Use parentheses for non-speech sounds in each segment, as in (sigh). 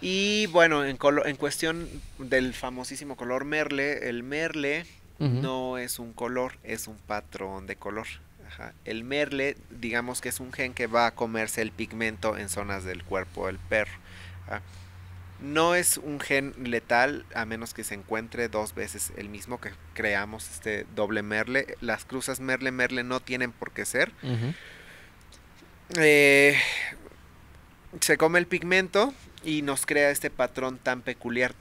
Y bueno, en, en cuestión del famosísimo color merle, el merle no es un color, es un patrón de color. El merle, digamos que es un gen que va a comerse el pigmento en zonas del cuerpo del perro. No es un gen letal a menos que se encuentre dos veces el mismo que creamos este doble merle. Las cruzas merle-merle no tienen por qué ser. Eh, se come el pigmento, y nos crea este patrón tan peculiar.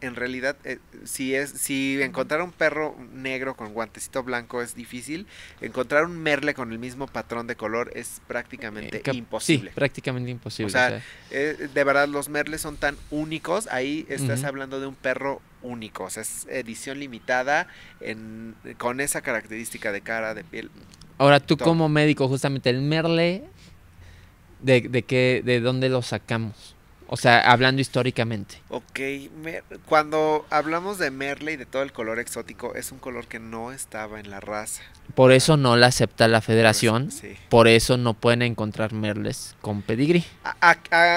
En realidad, eh, si es si encontrar un perro negro con guantecito blanco es difícil, encontrar un merle con el mismo patrón de color es prácticamente imposible. prácticamente imposible. O sea, eh, de verdad los merles son tan únicos, ahí estás hablando de un perro único, es edición limitada con esa característica de cara, de piel. Ahora tú como médico, justamente el merle, ¿de, de, qué, ¿de dónde lo sacamos? O sea, hablando históricamente. Ok, cuando hablamos de Merle y de todo el color exótico, es un color que no estaba en la raza. Por eso no la acepta la federación, por eso, no pueden encontrar Merles con pedigrí.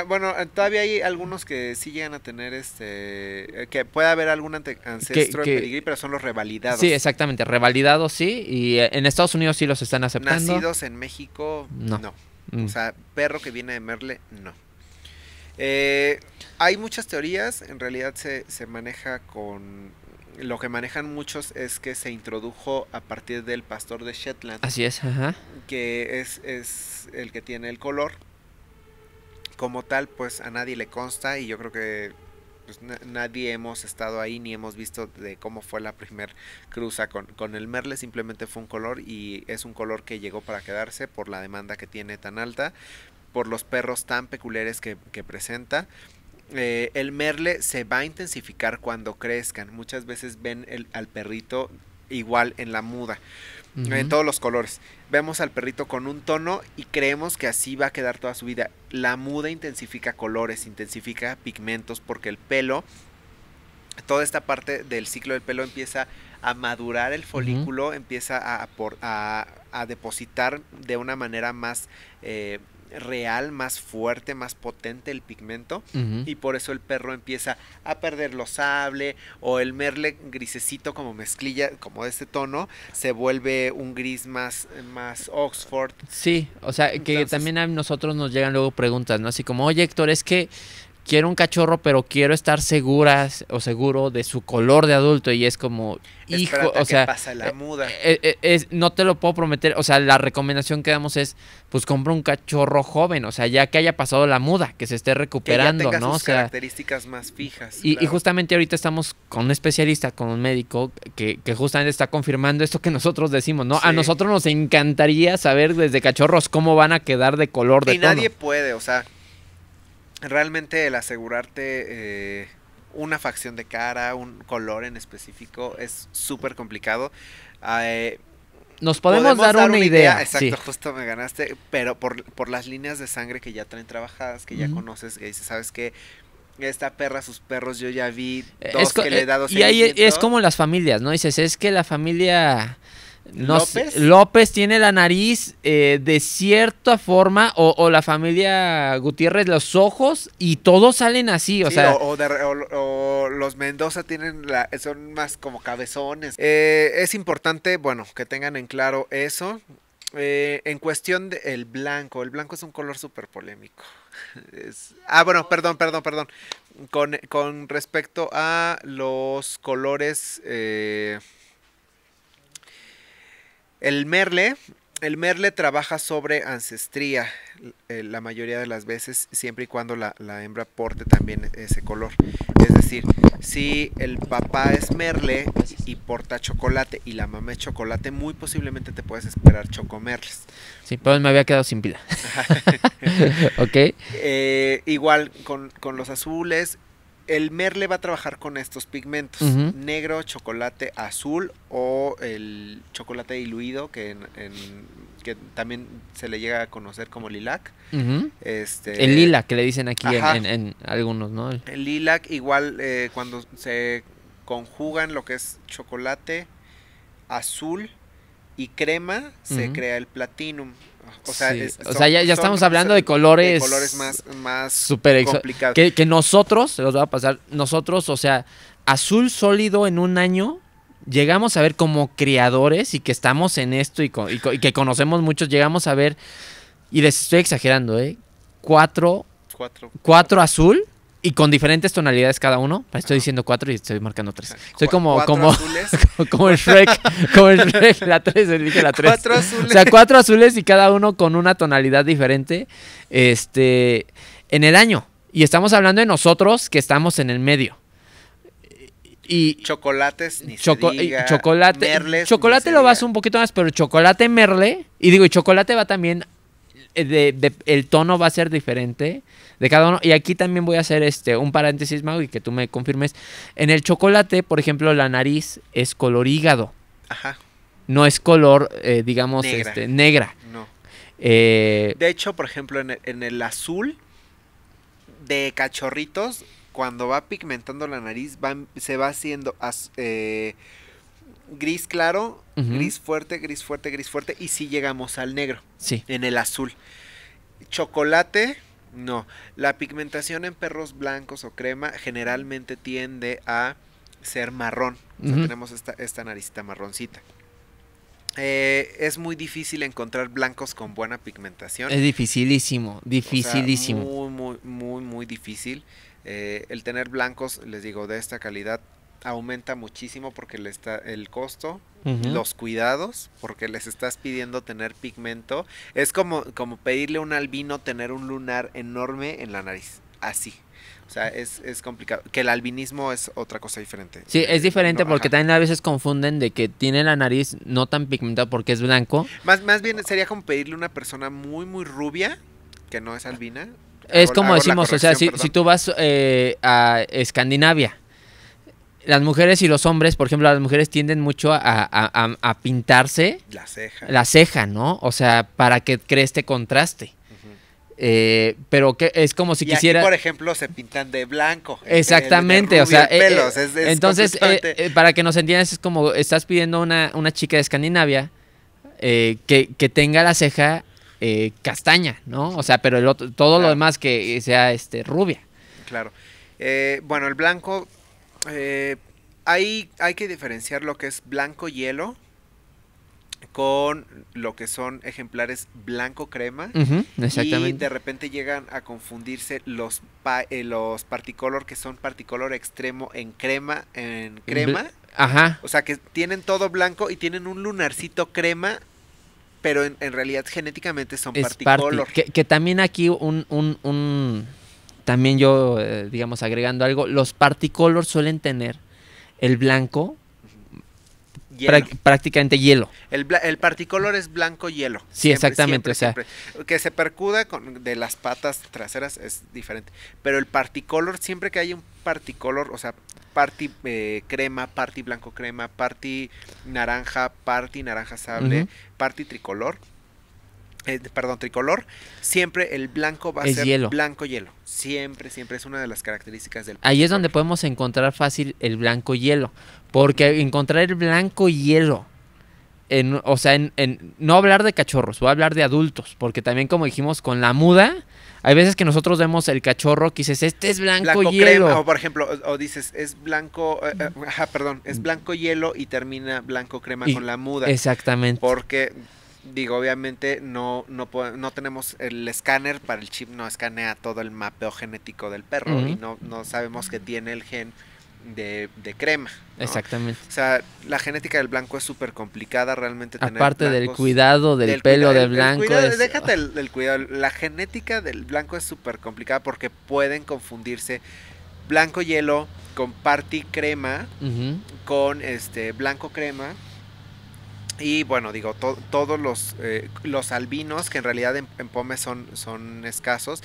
bueno, todavía hay algunos que sí llegan a tener este, eh, que puede haber algún ancestro pedigrí, pero son los revalidados. Sí, exactamente, revalidados sí, y eh, en Estados Unidos sí los están aceptando. Nacidos en México, no. O mm. sea, perro que viene de Merle, no. Eh, hay muchas teorías, en realidad se, se maneja con... Lo que manejan muchos es que se introdujo a partir del pastor de Shetland. Así es, Que es, el que tiene el color. Como tal, pues a nadie le consta y yo creo que pues, nadie hemos estado ahí ni hemos visto de cómo fue la primera cruza con, con, el Merle, simplemente fue un color y es un color que llegó para quedarse por la demanda que tiene tan alta, por los perros tan peculiares que, presenta. Eh, el merle se va a intensificar cuando crezcan. Muchas veces ven el, al perrito igual en la muda, en todos los colores. Vemos al perrito con un tono y creemos que así va a quedar toda su vida. La muda intensifica colores, intensifica pigmentos porque el pelo, toda esta parte del ciclo del pelo empieza a madurar el folículo, empieza a, depositar de una manera más... Eh, real, más fuerte, más potente el pigmento y por eso el perro empieza a perder los sable o el merle grisecito como mezclilla, como de este tono, se vuelve un gris más, más Oxford. Sí, o sea, que también a nosotros nos llegan luego preguntas, ¿no? Así como, oye Héctor, es que quiero un cachorro, pero quiero estar seguras o seguro de su color de adulto. Y es como, hijo, o sea, la eh, eh, eh, no te lo puedo prometer. O sea, la recomendación que damos es, pues compra un cachorro joven, o sea, ya que haya pasado la muda, que se esté recuperando, que tenga ¿no? Sus características más fijas. Y, justamente ahorita estamos con un especialista, con un médico, que, justamente está confirmando esto que nosotros decimos, ¿no? A nosotros nos encantaría saber desde cachorros cómo van a quedar de color de y nadie puede, o sea, realmente el asegurarte eh, una facción de cara, un color en específico, es súper complicado. Ah, eh, nos podemos, dar, una, idea. Exacto, justo me ganaste, pero por, las líneas de sangre que ya traen trabajadas, que ya conoces, que dices, ¿sabes que Esta perra, sus perros, yo ya vi eh, dos que le he dado Y ahí es como las familias, ¿no? Dices, es que la familia López. tiene la nariz eh, de cierta forma, o, la familia Gutiérrez, los ojos, y todos salen así, o sea. los Mendoza tienen la, son más como cabezones. Eh, es importante, bueno, que tengan en claro eso. Eh, en cuestión del blanco, el blanco es un color súper polémico. (laughs) ah, bueno, perdón, perdón, perdón. Con, con respecto a los colores el Merle, el Merle trabaja sobre ancestría eh, la mayoría de las veces, siempre y cuando la, hembra porte también ese color. Es decir, si el papá es Merle y porta chocolate y la mamá es chocolate, muy posiblemente te puedes esperar chocomerles. Sí, pero me había quedado sin pila. (laughs) (laughs) ok. Eh, igual con, con los azules el merle va a trabajar con estos pigmentos, negro, chocolate azul o el chocolate diluido, que, que también se le llega a conocer como lilac. Este, el lilac que le dicen aquí en, algunos, ¿no? El lilac igual eh, cuando se conjugan lo que es chocolate azul y crema, se crea el platinum. O sea, ya, estamos hablando de colores. más, super complicados. Que, nosotros, se los va a pasar, nosotros, o sea, azul sólido en un año llegamos a ver como creadores y que estamos en esto y, que conocemos muchos, llegamos a ver, y les estoy exagerando, ¿eh? Cuatro, cuatro, cuatro azul y con diferentes tonalidades cada uno. Estoy diciendo cuatro y estoy marcando tres. Soy como, como, (laughs) como, el Shrek. Como el Shrek, la tres, elige la tres. Cuatro azules. O sea, cuatro azules y cada uno con una tonalidad diferente este, en el año. Y estamos hablando de nosotros que estamos en el medio. Y chocolates ni choco chocolate chocolate lo vas un poquito más pero chocolate merle y digo y chocolate va también eh, el tono va a ser diferente de cada uno. Y aquí también voy a hacer este, un paréntesis, Mau, y que tú me confirmes. En el chocolate, por ejemplo, la nariz es color hígado. Ajá. No es color, eh, digamos, negra. Este, no. Eh, de hecho, por ejemplo, en el, azul de cachorritos, cuando va pigmentando la nariz, se va haciendo gris claro, gris fuerte, gris fuerte, gris fuerte. Y si llegamos al negro. Sí. En el azul. Chocolate, no. La pigmentación en perros blancos o crema generalmente tiende a ser marrón. tenemos esta, esta naricita marroncita. Eh, es muy difícil encontrar blancos con buena pigmentación. Es dificilísimo, dificilísimo. muy, muy, muy, muy difícil. Eh, el tener blancos, les digo, de esta calidad aumenta muchísimo porque le está el costo, los cuidados, porque les estás pidiendo tener pigmento. Es como, como pedirle a un albino tener un lunar enorme en la nariz. Así. O sea, es, es, complicado. Que el albinismo es otra cosa diferente. Sí, es diferente porque también a veces confunden de que tiene la nariz no tan pigmentada porque es blanco. Más, más bien sería como pedirle a una persona muy, muy rubia, que no es albina. Es como decimos, o sea, si, si tú vas eh, a Escandinavia las mujeres y los hombres, por ejemplo, las mujeres tienden mucho a, pintarse. La ceja. La ceja, ¿no? O sea, para que cree este contraste. Eh, pero que es como si y quisiera. por ejemplo, se pintan de blanco. Exactamente, o sea, eh, entonces eh, para que nos entiendas es como estás pidiendo una una chica de Escandinavia que, que, tenga la ceja castaña, ¿no? O sea, pero todo lo demás que sea este rubia. Claro. bueno, el blanco eh, hay, hay que diferenciar lo que es blanco hielo con lo que son ejemplares blanco crema exactamente. y de repente llegan a confundirse los eh, los particolor que son particolor extremo en crema en crema ajá o sea que tienen todo blanco y tienen un lunarcito crema pero en, realidad genéticamente son particolor que, también aquí un también yo, eh, digamos, agregando algo, los particolors suelen tener el blanco prácticamente hielo. El, particolor es blanco hielo. Sí, exactamente. que se percuda con, de las patas traseras es diferente. Pero el particolor, siempre que hay un particolor, o sea, party eh, crema, party blanco crema, party naranja, party naranja sable, party tricolor, eh, perdón, tricolor, siempre el blanco va a ser hielo. blanco hielo. Siempre, siempre es una de las características del. Ahí es donde podemos encontrar fácil el blanco hielo, porque encontrar el blanco hielo. En, o sea, en, no hablar de cachorros, voy a hablar de adultos, porque también como dijimos con la muda, hay veces que nosotros vemos el cachorro que dices, este es blanco, blanco hielo. Crema, o por ejemplo, o, dices, es blanco, eh, eh, ajá, perdón, es mm. blanco hielo y termina blanco crema con la muda. Exactamente. Porque Digo, obviamente no, no, no tenemos el escáner para el chip, no escanea todo el mapeo genético del perro y no, no sabemos que tiene el gen de, crema. Exactamente. O sea, la genética del blanco es súper complicada realmente. Tener Aparte del cuidado del, pelo del, blanco. Déjate ah. el, cuidado. La genética del blanco es súper complicada porque pueden confundirse blanco hielo con party crema, con este blanco crema y bueno, digo, todos los, eh, los albinos, que en realidad en, Pome son, son escasos,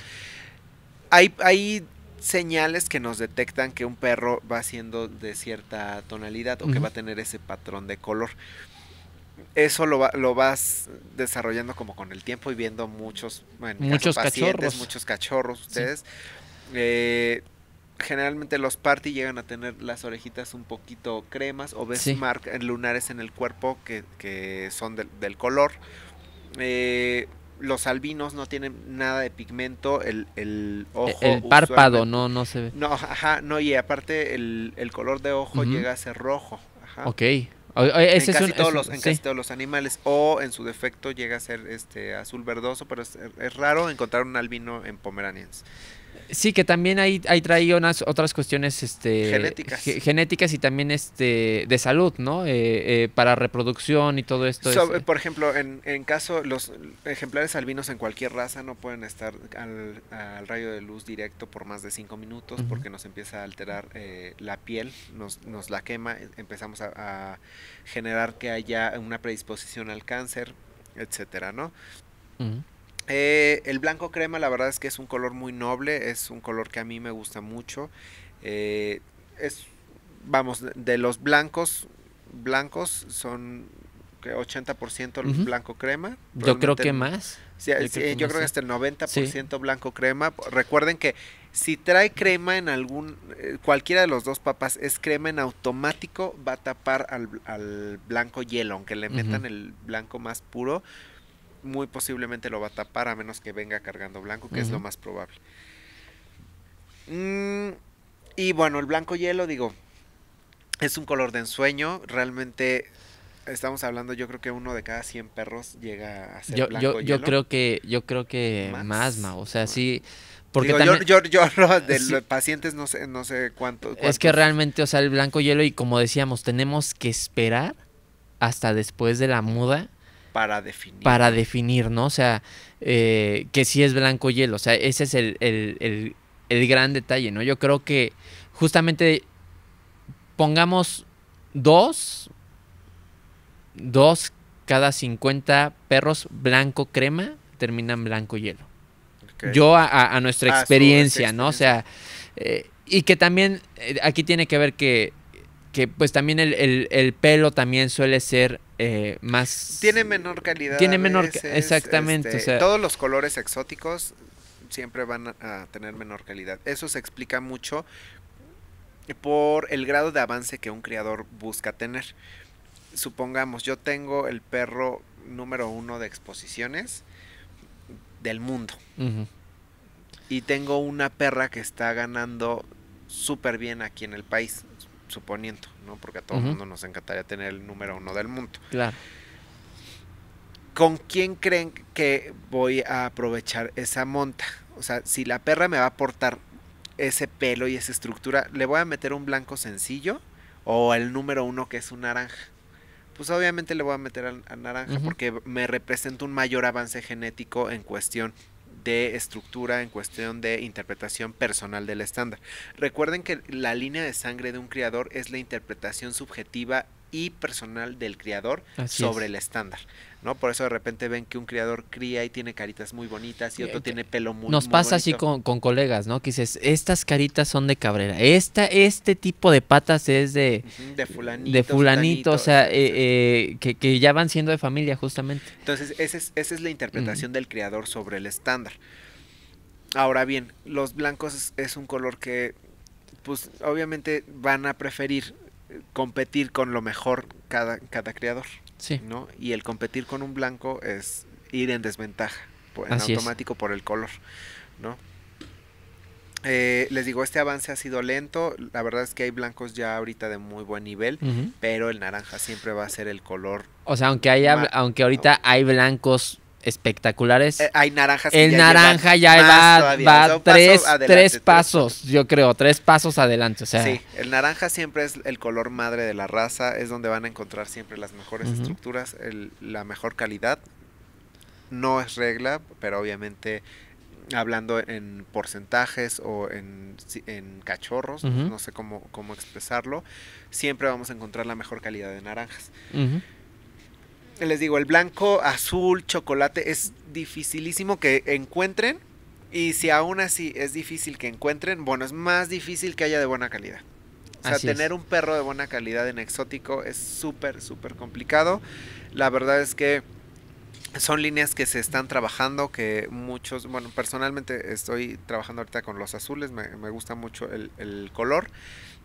hay, hay señales que nos detectan que un perro va siendo de cierta tonalidad o que va a tener ese patrón de color. Eso lo, lo vas desarrollando como con el tiempo y viendo muchos, bueno, muchos cachorros. muchos cachorros ustedes. Eh, generalmente los party llegan a tener las orejitas un poquito cremas o ves marcas eh, lunares en el cuerpo que, son del color. Eh, los albinos no tienen nada de pigmento, el, el e-, ojo. El párpado no, no se ve. No, ajá, no, y aparte el, el color de ojo llega a ser rojo. Ajá. Ok. en, casi, todos los, en casi todos los animales o en su defecto llega a ser este azul verdoso pero es raro encontrar un albino en pomeranians Sí, que también hay, hay traído unas otras cuestiones este, genéticas. genéticas y también este de salud, ¿no? Eh, eh, para reproducción y todo esto. por ejemplo, en, en, caso, los ejemplares albinos en cualquier raza no pueden estar al, rayo de luz directo por más de cinco minutos porque nos empieza a alterar eh, la piel, nos, nos, la quema, empezamos a, generar que haya una predisposición al cáncer, etcétera, ¿no? Eh, el blanco crema la verdad es que es un color muy noble, es un color que a mí me gusta mucho. Eh, es, vamos, de los blancos, blancos son 80% blanco crema. Yo creo que más. yo, eh, creo, que yo hasta el 90% blanco crema. Recuerden que si trae crema en algún, cualquiera de los dos papas es crema en automático, va a tapar al, blanco hielo, aunque le metan el blanco más puro muy posiblemente lo va a tapar a menos que venga cargando blanco, que es lo más probable. Mm, y bueno, el blanco hielo, digo, es un color de ensueño, realmente estamos hablando, yo creo que uno de cada 100 perros llega a ser blanco yo, hielo. yo creo que yo creo que más, o sea, sí porque yo, yo, (laughs) de los pacientes no sé, no sé cuánto, Es que realmente, o sea, el blanco hielo y como decíamos, tenemos que esperar hasta después de la muda para definir. Para definir, ¿no? O sea, eh, que si es blanco hielo. O sea, ese es el, gran detalle, ¿no? Yo creo que justamente pongamos dos, dos cada 50 perros blanco crema terminan blanco hielo. Yo a, nuestra ah, experiencia, ¿no? O sea, eh, y que también eh, aquí tiene que ver que que pues también el, el, pelo también suele ser eh, más... Tiene menor calidad. Tiene menor... exactamente. Este, todos los colores exóticos siempre van a tener menor calidad. Eso se explica mucho por el grado de avance que un criador busca tener. Supongamos, yo tengo el perro número uno de exposiciones del mundo. Y tengo una perra que está ganando súper bien aquí en el país suponiendo, ¿no? Porque a todo el mundo nos encantaría tener el número uno del mundo. Claro. ¿Con quién creen que voy a aprovechar esa monta? O sea, si la perra me va a aportar ese pelo y esa estructura, ¿le voy a meter un blanco sencillo o el número uno que es un naranja? Pues obviamente le voy a meter al, naranja porque me representa un mayor avance genético en cuestión de estructura, en cuestión de interpretación personal del estándar. Recuerden que la línea de sangre de un criador es la interpretación subjetiva y personal del criador sobre el estándar. ¿no? Por eso de repente ven que un criador cría y tiene caritas muy bonitas y otro tiene pelo muy Nos pasa así con, colegas, ¿no? Que dices, estas caritas son de Cabrera, esta, este tipo de patas es de... De fulanito. De fulanito, o sea, eh, eh, que, ya van siendo de familia justamente. Entonces, esa es, la interpretación del criador sobre el estándar. Ahora bien, los blancos es, es un color que, pues obviamente van a preferir competir con lo mejor cada, cada creador. Sí. ¿no? Y el competir con un blanco es ir en desventaja, en automático por el color. ¿no? Eh, les digo, este avance ha sido lento. La verdad es que hay blancos ya ahorita de muy buen nivel, pero el naranja siempre va a ser el color. O sea, aunque haya, aunque ahorita hay blancos espectaculares. Eh, hay naranjas. El naranja ya va, tres, pasos, yo creo, tres pasos adelante. O sea. Sí, el naranja siempre es el color madre de la raza, es donde van a encontrar siempre las mejores estructuras, la mejor calidad. No es regla, pero obviamente hablando en porcentajes o en, cachorros, pues no sé cómo, cómo expresarlo, siempre vamos a encontrar la mejor calidad de naranjas les digo, el blanco, azul, chocolate, es dificilísimo que encuentren. Y si aún así es difícil que encuentren, bueno, es más difícil que haya de buena calidad. O sea, tener un perro de buena calidad en exótico es súper, súper complicado. La verdad es que son líneas que se están trabajando, que muchos, bueno, personalmente estoy trabajando ahorita con los azules, me, me gusta mucho el, el color,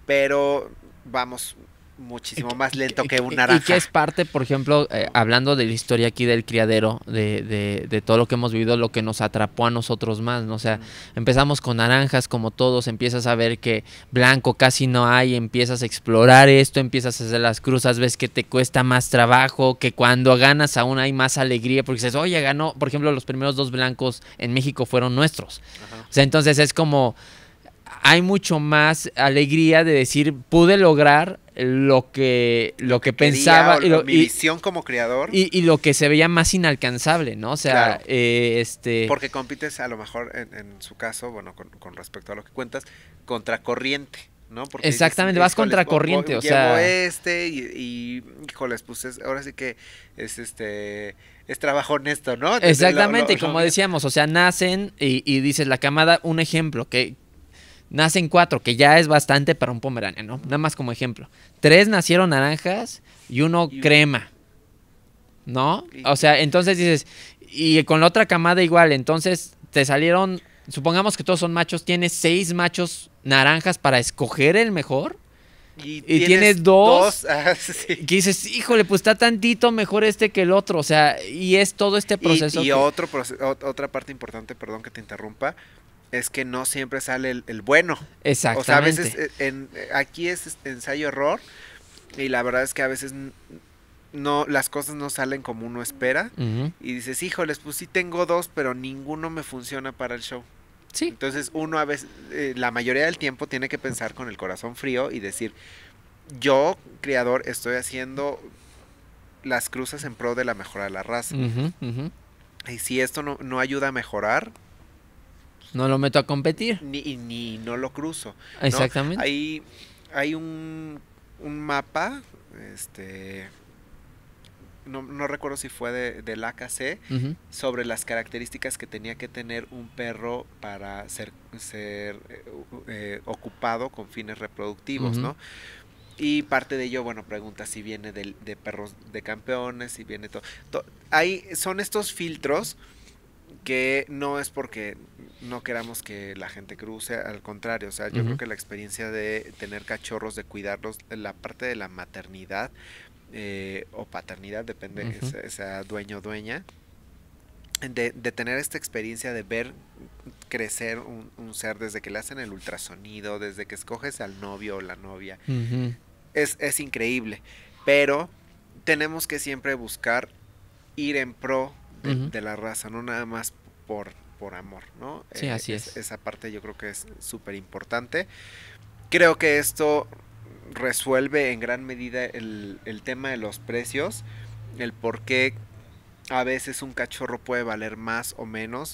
pero vamos, muchísimo más lento que un naranja. Y que es parte, por ejemplo, eh, hablando de la historia aquí del criadero, de, de, todo lo que hemos vivido, lo que nos atrapó a nosotros más, ¿no? O sea, empezamos con naranjas como todos, empiezas a ver que blanco casi no hay, empiezas a explorar esto, empiezas a hacer las cruzas, ves que te cuesta más trabajo, que cuando ganas aún hay más alegría, porque dices, oye, ganó, por ejemplo, los primeros dos blancos en México fueron nuestros. O sea, entonces es como... Hay mucho más alegría de decir, pude lograr lo que, lo que, pensaba. y mi visión como creador. Y, lo que se veía más inalcanzable, ¿no? O sea, eh, este. Porque compites, a lo mejor, en, su caso, bueno, con, respecto a lo que cuentas, contracorriente. ¿no? Exactamente, vas contracorriente, o sea. este y, y, híjoles, pues ahora sí que es este es trabajo honesto, ¿no? Exactamente, y como decíamos, o sea, nacen y, y dices la camada, un ejemplo, que, nacen cuatro, que ya es bastante para un pomerania, ¿no? Nada más como ejemplo. Tres nacieron naranjas y uno crema, ¿no? O sea, entonces dices, y con la otra camada igual, entonces te salieron, supongamos que todos son machos, tienes seis machos naranjas para escoger el mejor. Y, tienes, dos, (laughs) ah, que dices, híjole, pues está tantito mejor este que el otro, o sea, y es todo este proceso. Y, otro otra parte importante, perdón que te interrumpa, es que no siempre sale el, bueno. Exactamente. O sea, a veces eh, en, eh, aquí es ensayo-error y la verdad es que a veces no las cosas no salen como uno espera y dices, híjoles, pues sí tengo dos, pero ninguno me funciona para el show. Sí. Entonces uno a veces, eh, la mayoría del tiempo tiene que pensar con el corazón frío y decir, yo, creador, estoy haciendo las cruzas en pro de la mejora de la raza. Y si esto no, no ayuda a mejorar, no lo meto a competir. Ni, ni no lo cruzo. Exactamente. Hay, hay un, un mapa, este, no, recuerdo si fue de, del AKC, sobre las características que tenía que tener un perro para ser, ser eh, eh, ocupado con fines reproductivos, ¿no? Y parte de ello, bueno, pregunta si viene de, perros de campeones, si viene todo. son estos filtros que no es porque no queramos que la gente cruce, al contrario, o sea, yo creo que la experiencia de tener cachorros, de cuidarlos, la parte de la maternidad eh, o paternidad, depende, sea dueño o dueña, de, de, tener esta experiencia de ver crecer un, ser desde que le hacen el ultrasonido, desde que escoges al novio o la novia, es, increíble, pero tenemos que siempre buscar ir en pro de, la raza, no nada más por por amor, ¿no? Sí, eh, así es, Esa parte yo creo que es súper importante. Creo que esto resuelve en gran medida el, el tema de los precios, el por qué a veces un cachorro puede valer más o menos.